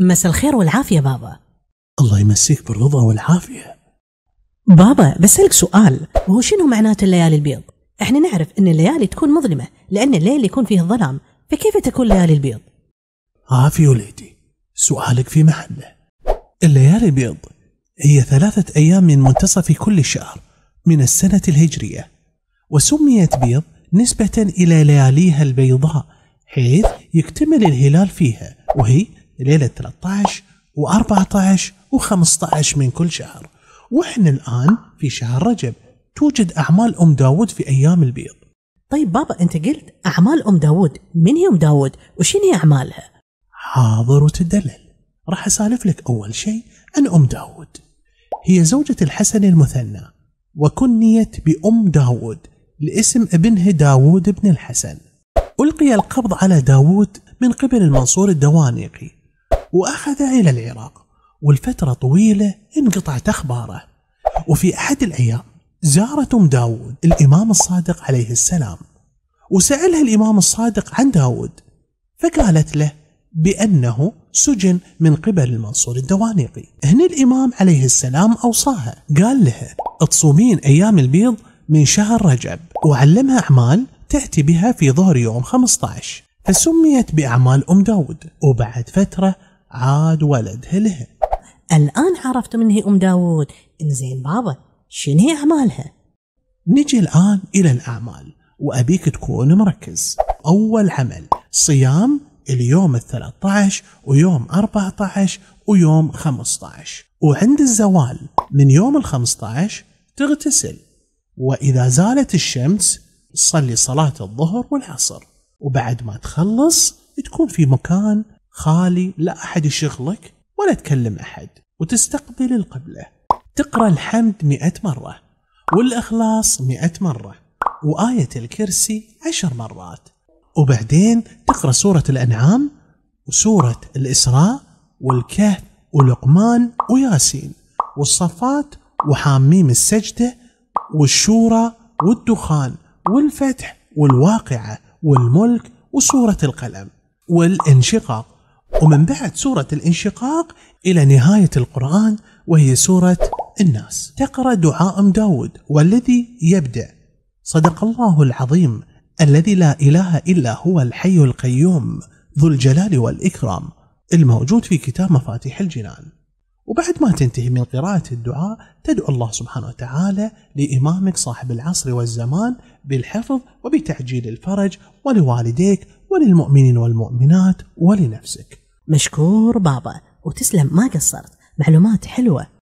مسا الخير والعافية بابا الله يمسيك بالرضا والعافية بابا بسألك سؤال وهو شنو معنات الليالي البيض؟ احنا نعرف ان الليالي تكون مظلمة لأن الليل يكون فيه الظلام فكيف تكون ليالي البيض؟ عافية وليدي سؤالك في محله الليالي البيض هي ثلاثة أيام من منتصف كل شهر من السنة الهجرية وسميت بيض نسبة إلى لياليها البيضاء حيث يكتمل الهلال فيها وهي ليله 13 و14 و15 من كل شهر واحنا الان في شهر رجب توجد اعمال ام داود في ايام البيض طيب بابا انت قلت اعمال ام داود من هي ام داود وشين هي اعمالها حاضر وتدلل راح اسالف لك اول شيء عن ام داود هي زوجة الحسن المثنى وكنيت بأم داود لاسم ابنها داود بن الحسن ألقي القبض على داود من قبل المنصور الدوانيقي وأخذ إلى العراق والفترة طويلة انقطعت أخباره وفي أحد الأيام زارت أم داود الإمام الصادق عليه السلام وسألها الإمام الصادق عن داود فقالت له بأنه سجن من قبل المنصور الدوانيقي هنا الإمام عليه السلام أوصاها قال لها تصومين أيام البيض من شهر رجب وعلمها أعمال تأتي بها في ظهر يوم 15 فسميت بأعمال أم داود وبعد فترة عاد ولدها لها الآن عرفت من هي أم داوود إنزين بابا شنو هي أعمالها نجي الآن إلى الأعمال وأبيك تكون مركز أول عمل صيام اليوم الثلاثة عشر ويوم أربعة عشر ويوم خمسة عشر وعند الزوال من يوم الخمسة عشر تغتسل وإذا زالت الشمس تصلي صلاة الظهر والعصر وبعد ما تخلص تكون في مكان خالي لا أحد يشغلك ولا تكلم أحد وتستقبل القبلة تقرأ الحمد مئة مرة والإخلاص مئة مرة وآية الكرسي عشر مرات وبعدين تقرأ سورة الأنعام وسورة الإسراء والكهف ولقمان وياسين والصفات وحاميم السجدة والشورى والدخان والفتح والواقعة والملك وسورة القلم والانشقاق ومن بعد سورة الانشقاق إلى نهاية القرآن وهي سورة الناس تقرأ دعاء داود والذي يبدأ صدق الله العظيم الذي لا إله إلا هو الحي القيوم ذو الجلال والإكرام الموجود في كتاب مفاتيح الجنان وبعد ما تنتهي من قراءة الدعاء تدعو الله سبحانه وتعالى لإمامك صاحب العصر والزمان بالحفظ وبتعجيل الفرج ولوالديك وللمؤمنين والمؤمنات ولنفسك مشكور بابا وتسلم ما قصرت معلومات حلوة